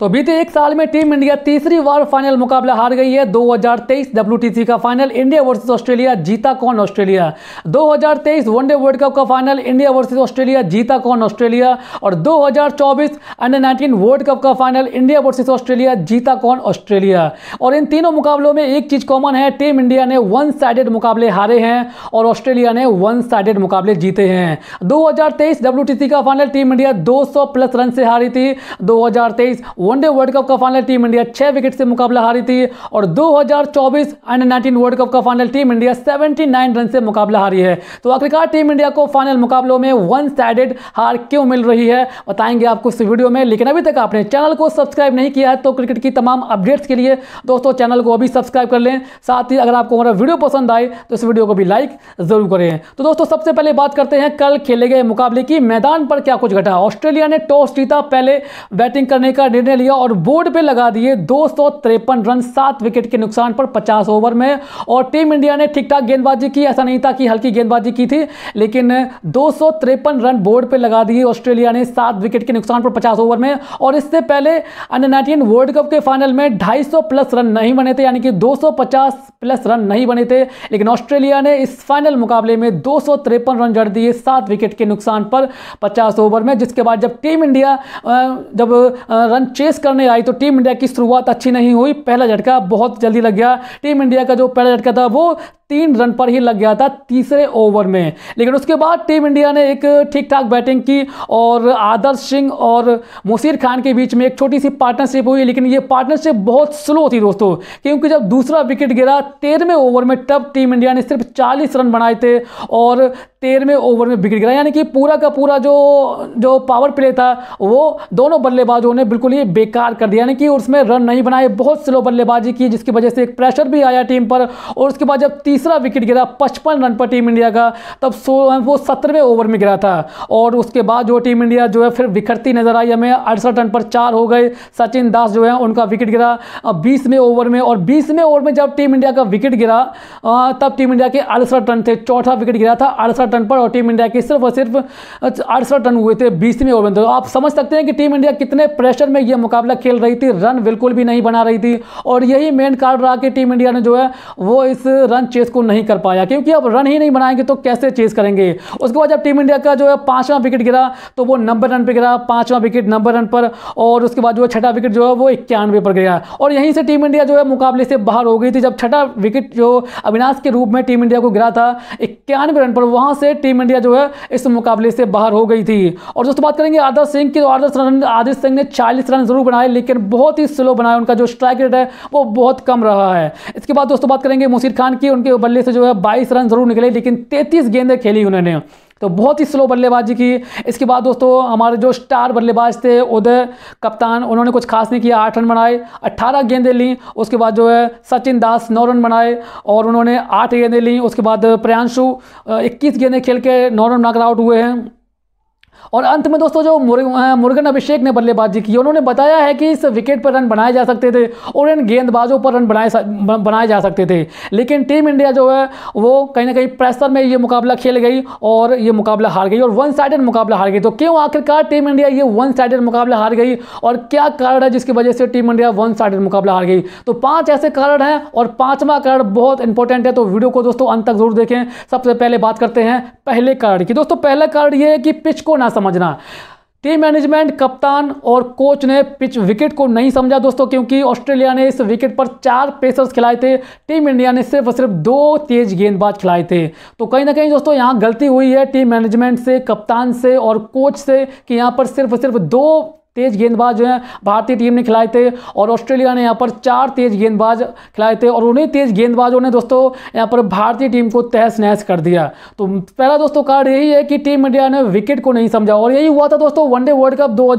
तो बीते एक साल में टीम इंडिया तीसरी बार फाइनल मुकाबला हार गई है 2023 हजार का फाइनल इंडिया वर्सेस ऑस्ट्रेलिया जीता कौन ऑस्ट्रेलिया 2023 वनडे वर्ल्ड कप का फाइनल इंडिया वर्सेस ऑस्ट्रेलिया जीता कौन ऑस्ट्रेलिया और 2024 अंडर 19 वर्ल्ड कप का फाइनल इंडिया वर्सेस ऑस्ट्रेलिया जीता कौन ऑस्ट्रेलिया और इन तीनों मुकाबलों में एक चीज कॉमन है टीम इंडिया ने वन साइडेड मुकाबले हारे हैं और ऑस्ट्रेलिया ने वन साइडेड मुकाबले जीते हैं दो हजार का फाइनल टीम इंडिया दो प्लस रन से हारी थी दो वनडे वर्ल्ड कप का फाइनल टीम इंडिया छह विकेट से मुकाबला हारी थी और 2024 अंडर 19 वर्ल्ड कप का फाइनल टीम इंडिया 79 रन से मुकाबला हारी है तो आखिरकार टीम इंडिया को फाइनल मुकाबलों में वन साइडेड हार क्यों मिल रही है बताएंगे आपको इस वीडियो में लेकिन अभी तक आपने चैनल को सब्सक्राइब नहीं किया है तो क्रिकेट की तमाम अपडेट्स के लिए दोस्तों चैनल को अभी सब्सक्राइब कर लें साथ ही अगर आपको हमारा वीडियो पसंद आए तो इस वीडियो को भी लाइक जरूर करें तो दोस्तों सबसे पहले बात करते हैं कल खेले गए मुकाबले की मैदान पर क्या कुछ घटा ऑस्ट्रेलिया ने टॉस जीता पहले बैटिंग करने का निर्णय लिया और बोर्ड पे लगा दिए दो रन सात विकेट के नुकसान पर 50 ओवर में और टीम इंडिया ने ठीक ठाक गेंदबाजी की ऐसा नहीं था कि हल्की गेंदबाजी की थी लेकिन दो रन बोर्ड पे लगा दिए ऑस्ट्रेलिया ने सात विकेट के नुकसान पर 50 ओवर में और इससे पहले अंडर नाइनटीन वर्ल्ड कप के फाइनल में ढाई प्लस रन नहीं बने थे यानी कि दो प्लस रन नहीं बने थे लेकिन ऑस्ट्रेलिया ने इस फाइनल मुकाबले में दो रन जड़ दिए सात विकेट के नुकसान पर पचास ओवर में जिसके बाद जब टीम इंडिया जब रन चेस चेस करने आई तो टीम इंडिया की शुरुआत अच्छी नहीं हुई पहला झटका बहुत जल्दी लग गया टीम इंडिया का जो पहला झटका था वो तीन रन पर ही लग गया था तीसरे ओवर में लेकिन उसके बाद टीम इंडिया ने एक ठीक ठाक बैटिंग की और आदर्श सिंह और मुसीर खान के बीच में एक छोटी सी पार्टनरशिप हुई लेकिन ये पार्टनरशिप बहुत स्लो थी दोस्तों क्योंकि जब दूसरा विकेट गिरा तेरहवें ओवर में तब टीम इंडिया ने सिर्फ चालीस रन बनाए थे और तेरहवें ओवर में विकेट गिरा यानी कि पूरा का पूरा जो जो पावर प्ले था वो दोनों बल्लेबाजों ने बिल्कुल ही बेकार कर दिया यानी कि उसमें रन नहीं बनाए बहुत स्लो बल्लेबाजी की जिसकी वजह से एक प्रेशर भी आया टीम पर और उसके बाद जब तीसरा विकेट गिरा पचपन रन पर टीम इंडिया का तब सो वो सत्रहवें ओवर में गिरा था और उसके बाद जो टीम इंडिया जो है फिर बिखरती नजर आई हमें अड़सठ रन पर चार हो गए सचिन दास जो है उनका विकेट गिरा बीसवें ओवर में और बीसवें ओवर में जब टीम इंडिया का विकेट गिरा तब टीम इंडिया के अड़सठ रन थे चौथा विकेट गिरा था अड़सठ रन पर और टीम इंडिया के सिर्फ और सिर्फ अड़सठ रन हुए थे बीसवें ओवर में तो आप समझ सकते हैं कि टीम इंडिया कितने प्रेशर में यह मुकाबला खेल रही थी रन बिल्कुल भी नहीं बना रही थी और यही मेन कार्ड रहा कि टीम इंडिया ने जो है वो इस रन चेस को नहीं कर पाया क्योंकि अब रन ही नहीं बनाएंगे तो कैसे चेस करेंगे उसके बाद जब टीम इंडिया का जो है पांचवा विकेट गिरा तो वो नंबर रन पर गिरा पांचवा विकेट नंबर रन पर और उसके बाद जो है छठा विकेट जो है वो इक्यानवे पर गया और यहीं से टीम इंडिया जो है मुकाबले से बाहर हो गई थी जब छठा विकेट जो अविनाश के रूप में टीम इंडिया को गिरा था इक्यानवे रन पर वहां से टीम इंडिया जो है इस मुकाबले से बाहर हो गई थी और दोस्तों बात करेंगे आदर्श सिंह की तो आदर्श रन आदर्श सिंह ने चालीस रन ज़रूर बनाए लेकिन बहुत ही स्लो बनाए उनका जो स्ट्राइक रेट है वो बहुत कम रहा है इसके बाद दोस्तों बात करेंगे मुसीर खान की उनके बल्ले से जो है बाईस रन ज़रूर निकले लेकिन तैतीस गेंदें खेली उन्होंने तो बहुत ही स्लो बल्लेबाजी की इसके बाद दोस्तों हमारे जो स्टार बल्लेबाज थे उदय कप्तान उन्होंने कुछ खास नहीं किया आठ रन बनाए अट्ठारह गेंदें लीं उसके बाद जो है सचिन दास नौ रन बनाए और उन्होंने आठ गेंदें लीं उसके बाद प्रयांशु इक्कीस गेंदें खेल के नौ रन बनाकर आउट हुए हैं और अंत में दोस्तों जो मुर्गन अभिषेक ने बल्लेबाजी की उन्होंने बताया है कि इस विकेट पर रन बनाए जा सकते थे और इन गेंदबाजों पर रन बनाए बनाए जा सकते थे लेकिन टीम इंडिया जो है वो कहीं ना कहीं प्रेशर में ये मुकाबला खेल गई और ये मुकाबला हार गई और वन साइडेड मुकाबला हार गई तो क्यों आखिरकार टीम इंडिया ये वन साइडेड मुकाबला हार गई और क्या कारण है जिसकी वजह से टीम इंडिया वन साइडेड मुकाबला हार गई तो पाँच ऐसे कारण हैं और पाँचवा कारण बहुत इंपॉर्टेंट है तो वीडियो को दोस्तों अंत तक जरूर देखें सबसे पहले बात करते हैं पहले कारण की दोस्तों पहला कारण ये है कि पिच को ना समझना टीम मैनेजमेंट कप्तान और कोच ने पिच विकेट को नहीं समझा दोस्तों क्योंकि ऑस्ट्रेलिया ने इस विकेट पर चार पेसर्स खिलाए थे टीम इंडिया ने सिर्फ और सिर्फ दो तेज गेंदबाज खिलाए थे तो कहीं ना कहीं दोस्तों यहां गलती हुई है टीम मैनेजमेंट से कप्तान से और कोच से कि यहां पर सिर्फ सिर्फ दो तेज गेंदबाज जो हैं भारतीय टीम ने खिलाए थे और ऑस्ट्रेलिया ने यहाँ पर चार तेज गेंदबाज खिलाए थे और उन्हीं तेज गेंदबाजों ने दोस्तों यहाँ पर भारतीय टीम को तहस नहस कर दिया तो पहला दोस्तों कार्ड यही है कि टीम इंडिया ने विकेट को नहीं समझा और यही हुआ था दोस्तों वनडे वर्ल्ड कप दो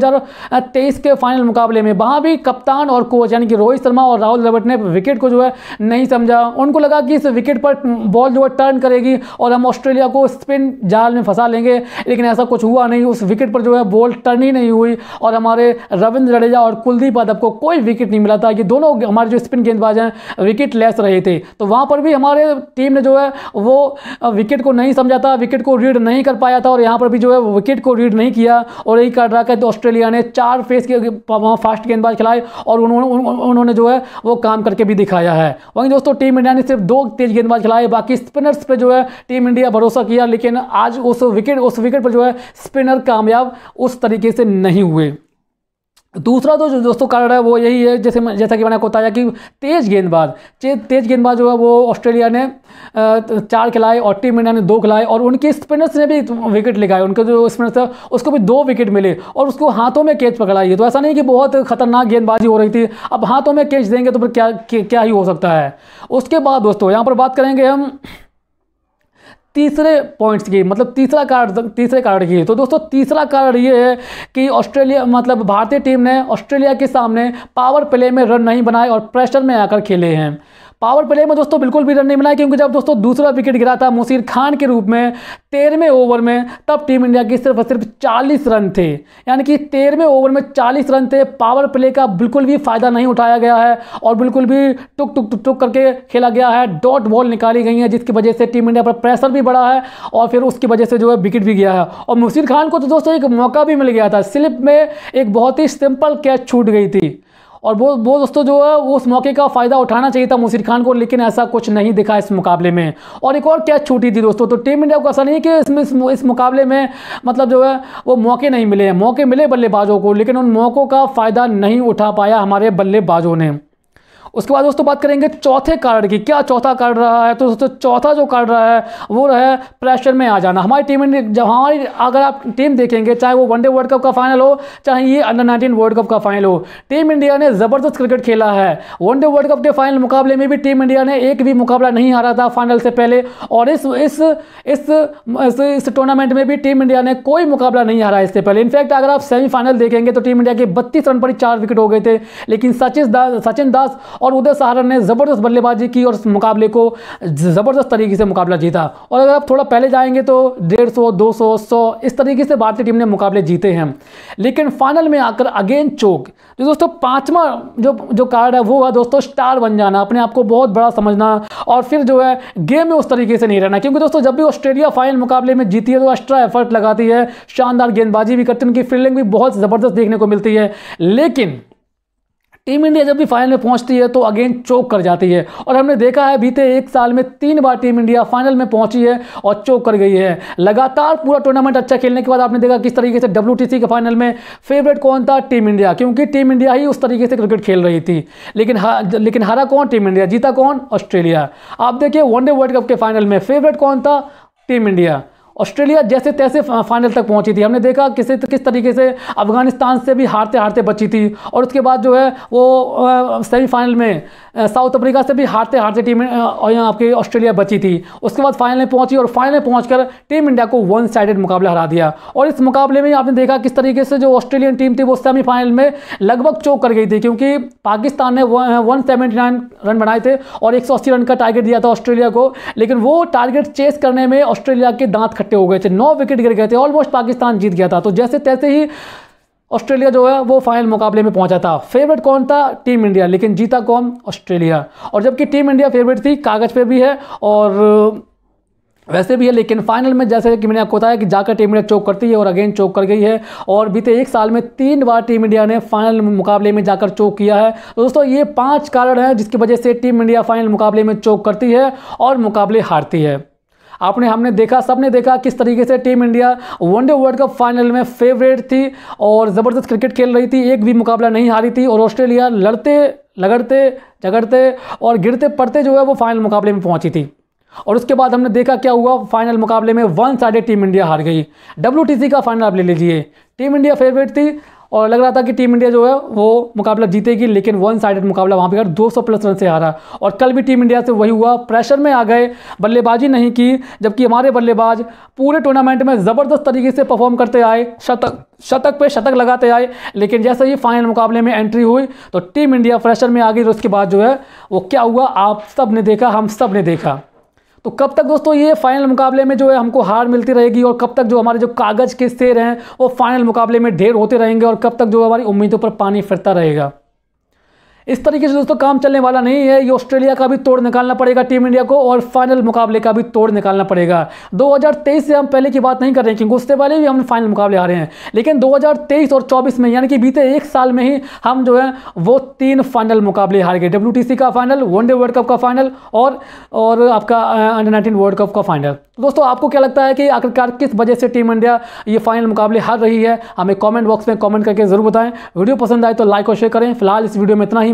के फाइनल मुकाबले में वहाँ भी कप्तान और कोच यानी कि रोहित शर्मा और राहुल द्रवट ने विकेट को जो है नहीं समझा उनको लगा कि इस विकेट पर बॉल जो है टर्न करेगी और हम ऑस्ट्रेलिया को स्पिन जाल में फंसा लेंगे लेकिन ऐसा कुछ हुआ नहीं उस विकेट पर जो है बॉल टर्न ही नहीं हुई और हमारे रविंद्र जडेजा और कुलदीप यादव को कोई विकेट नहीं मिला था ये दोनों हमारे जो स्पिन गेंदबाज हैं विकेट लेस रहे थे तो वहाँ पर भी हमारे टीम ने जो है वो विकेट को नहीं समझा था विकेट को रीड नहीं कर पाया था और यहाँ पर भी जो है विकेट को रीड नहीं किया और यही कर रहा था तो ऑस्ट्रेलिया ने चार फेस के वहाँ फास्ट गेंदबाज खिलाए और उन्होंने उन्होंने जो है वो काम करके भी दिखाया है वहीं दोस्तों टीम इंडिया ने सिर्फ दो तेज गेंदबाज खिलाए बाकी स्पिनर्स पर जो है टीम इंडिया भरोसा किया लेकिन आज उस विकेट उस विकेट पर जो है स्पिनर कामयाब उस तरीके से नहीं हुए दूसरा तो जो दोस्तों कारण है वो यही है जैसे जैसा कि मैंने आपको बताया कि तेज़ गेंदबाज तेज़ गेंदबाज जो है वो ऑस्ट्रेलिया ने चार खिलाए और टीम इंडिया ने दो खिलाए और उनके स्पिनर्स ने भी विकेट लिखाए उनके जो स्पिनर्स है उसको भी दो विकेट मिले और उसको हाथों में कैच पकड़ाइए तो ऐसा नहीं कि बहुत खतरनाक गेंदबाजी हो रही थी अब हाथों में कैच देंगे तो फिर क्या क्या ही हो सकता है उसके बाद दोस्तों यहाँ पर बात करेंगे हम तीसरे पॉइंट्स की मतलब तीसरा कारण तीसरे कारण की तो दोस्तों तीसरा कारण ये है कि ऑस्ट्रेलिया मतलब भारतीय टीम ने ऑस्ट्रेलिया के सामने पावर प्ले में रन नहीं बनाए और प्रेशर में आकर खेले हैं पावर प्ले में दोस्तों बिल्कुल भी रन नहीं मिला क्योंकि जब दोस्तों दूसरा विकेट गिरा था मुशीर खान के रूप में तेरहवें ओवर में तब टीम इंडिया के सिर्फ सिर्फ 40 रन थे यानी कि तेरहवें ओवर में 40 रन थे पावर प्ले का बिल्कुल भी फायदा नहीं उठाया गया है और बिल्कुल भी टुक टुक टुक टुक करके खेला गया है डॉट बॉल निकाली गई है जिसकी वजह से टीम इंडिया पर प्रेशर भी बढ़ा है और फिर उसकी वजह से जो है विकेट भी गया है और मुशीर खान को तो दोस्तों एक मौका भी मिल गया था स्लिप में एक बहुत ही सिंपल कैच छूट गई थी और वो वो दोस्तों जो है उस मौके का फ़ायदा उठाना चाहिए था मुसीर खान को लेकिन ऐसा कुछ नहीं दिखा इस मुकाबले में और एक और कैच छूटी थी दोस्तों तो टीम इंडिया को ऐसा नहीं कि इसमें इस, इस मुकाबले में मतलब जो है वो मौके नहीं मिले मौके मिले बल्लेबाजों को लेकिन उन मौक़ों का फ़ायदा नहीं उठा पाया हमारे बल्लेबाजों ने उसके बाद दोस्तों बात करेंगे चौथे कार्ड की क्या चौथा कार्ड रहा है तो दोस्तों चौथा जो कार्ड रहा है वो रहा है प्रेशर में आ जाना हमारी टीम इंडिया जब हमारी अगर आप टीम देखेंगे चाहे वो वनडे वर्ल्ड कप का फाइनल हो चाहे ये अंडर नाइनटीन वर्ल्ड कप का फाइनल हो टीम इंडिया ने ज़बरदस्त क्रिकेट खेला है वनडे वर्ल्ड कप के फाइनल मुकाबले में भी टीम इंडिया ने एक भी मुकाबला नहीं हारा था फाइनल से पहले और इस इस इस इस, इस टूर्नामेंट में भी टीम इंडिया ने कोई मुकाबला नहीं हारा इससे पहले इनफैक्ट अगर आप सेमीफाइनल देखेंगे तो टीम इंडिया के बत्तीस रन पर चार विकेट हो गए थे लेकिन सचिन दास सचिन दास और उदय सारण ने ज़बरदस्त बल्लेबाजी की और इस मुकाबले को ज़बरदस्त तरीके से मुकाबला जीता और अगर आप थोड़ा पहले जाएंगे तो डेढ़ सौ दो सौ सौ इस तरीके से भारतीय टीम ने मुकाबले जीते हैं लेकिन फाइनल में आकर अगेन चोक जो दोस्तों पाँचवा जो जो कार्ड है वो है दोस्तों स्टार बन जाना अपने आप को बहुत बड़ा समझना और फिर जो है गेम में उस तरीके से नहीं रहना क्योंकि दोस्तों जब भी ऑस्ट्रेलिया फाइनल मुकाबले में जीती है तो एक्स्ट्रा एफर्ट लगाती है शानदार गेंदबाजी भी करती है उनकी फील्डिंग भी बहुत ज़बरदस्त देखने को मिलती है लेकिन टीम इंडिया जब भी फाइनल में पहुंचती है तो अगेन चोक कर जाती है और हमने देखा है बीते एक साल में तीन बार टीम इंडिया फाइनल में पहुंची है और चोक कर गई है लगातार पूरा टूर्नामेंट अच्छा खेलने के बाद आपने देखा किस तरीके से डब्ल्यू के फाइनल में फेवरेट कौन था टीम इंडिया क्योंकि टीम इंडिया ही उस तरीके से क्रिकेट खेल रही थी लेकिन लेकिन हारा कौन टीम इंडिया जीता कौन ऑस्ट्रेलिया आप देखिए वनडे वर्ल्ड कप के फाइनल में फेवरेट कौन था टीम इंडिया ऑस्ट्रेलिया जैसे तैसे फाइनल तक पहुंची थी हमने देखा किसे किस तरीके से अफगानिस्तान से भी हारते हारते बची थी और उसके बाद जो है वो सेमीफाइनल में साउथ अफ्रीका से भी हारते हारते टीम आपकी ऑस्ट्रेलिया बची थी उसके बाद फाइनल में पहुंची और फाइनल में पहुँच टीम इंडिया को वन साइडेड मुकाबला हरा दिया और इस मुकाबले में आपने देखा किस तरीके से जो ऑस्ट्रेलियन टीम थी वो सेमीफाइनल में लगभग चौक कर गई थी क्योंकि पाकिस्तान ने वन रन बनाए थे और एक रन का टारगेट दिया था ऑस्ट्रेलिया को लेकिन वो टारगेट चेस करने में ऑस्ट्रेलिया के दांत इकट्ठे हो गए थे नौ विकेट गिर गए थे ऑलमोस्ट पाकिस्तान जीत गया था तो जैसे तैसे ही ऑस्ट्रेलिया जो है वो फाइनल मुकाबले में पहुंचा था फेवरेट कौन था टीम इंडिया लेकिन जीता कौन ऑस्ट्रेलिया और जबकि टीम इंडिया फेवरेट थी कागज़ पे भी है और वैसे भी है लेकिन फाइनल में जैसे कि मैंने आपको बताया कि जाकर टीम इंडिया चौक करती है और अगेन चौक कर गई है और बीते एक साल में तीन बार टीम इंडिया ने फाइनल मुकाबले में जाकर चौक किया है तो दोस्तों ये पांच कारण हैं जिसकी वजह से टीम इंडिया फाइनल मुकाबले में चौक करती है और मुकाबले हारती है आपने हमने देखा सबने देखा किस तरीके से team India one day world cup final में फेवरेट थी और ज़बरदस्त क्रिकेट खेल रही थी एक भी मुकाबला नहीं हारी थी और ऑस्ट्रेलिया लड़ते लगड़ते झगड़ते और गिरते पड़ते जो है वो फाइनल मुकाबले में पहुंची थी और उसके बाद हमने देखा क्या हुआ फाइनल मुकाबले में वन साइड टीम इंडिया हार गई डब्ल्यू का फाइनल आप ले लीजिए टीम इंडिया फेवरेट थी और लग रहा था कि टीम इंडिया जो है वो मुकाबला जीतेगी लेकिन वन साइडेड मुकाबला वहाँ पर दो सौ प्लस रन से हारा और कल भी टीम इंडिया से वही हुआ प्रेशर में आ गए बल्लेबाजी नहीं की जबकि हमारे बल्लेबाज पूरे टूर्नामेंट में ज़बरदस्त तरीके से परफॉर्म करते आए शतक शतक पे शतक लगाते आए लेकिन जैसे ही फाइनल मुकाबले में एंट्री हुई तो टीम इंडिया प्रेशर में आ गई और उसके बाद जो है वो क्या हुआ आप सब ने देखा हम सब ने देखा तो कब तक दोस्तों ये फाइनल मुकाबले में जो है हमको हार मिलती रहेगी और कब तक जो हमारे जो कागज़ के शेर हैं वो फाइनल मुकाबले में ढेर होते रहेंगे और कब तक जो हमारी उम्मीदों पर पानी फिरता रहेगा इस तरीके से दोस्तों काम चलने वाला नहीं है ये ऑस्ट्रेलिया का भी तोड़ निकालना पड़ेगा टीम इंडिया को और फाइनल मुकाबले का भी तोड़ निकालना पड़ेगा 2023 से हम पहले की बात नहीं कर रहे हैं क्योंकि उससे पहले भी हम फाइनल मुकाबले आ रहे हैं लेकिन 2023 और 24 में यानी कि बीते एक साल में ही हम जो है वो तीन फाइनल मुकाबले हार गए डब्ल्यू का फाइनल वनडे वर्ल्ड कप का फाइनल और और आपका अंडर नाइनटीन वर्ल्ड कप का फाइनल तो दोस्तों आपको क्या लगता है कि आखिरकार किस वजह से टीम इंडिया ये फाइनल मुकाबले हार रही है हमें कॉमेंट बॉक्स में कॉमेंट करके जरूर बताएं वीडियो पसंद आए तो लाइक और शेयर करें फिलहाल इस वीडियो में इतना ही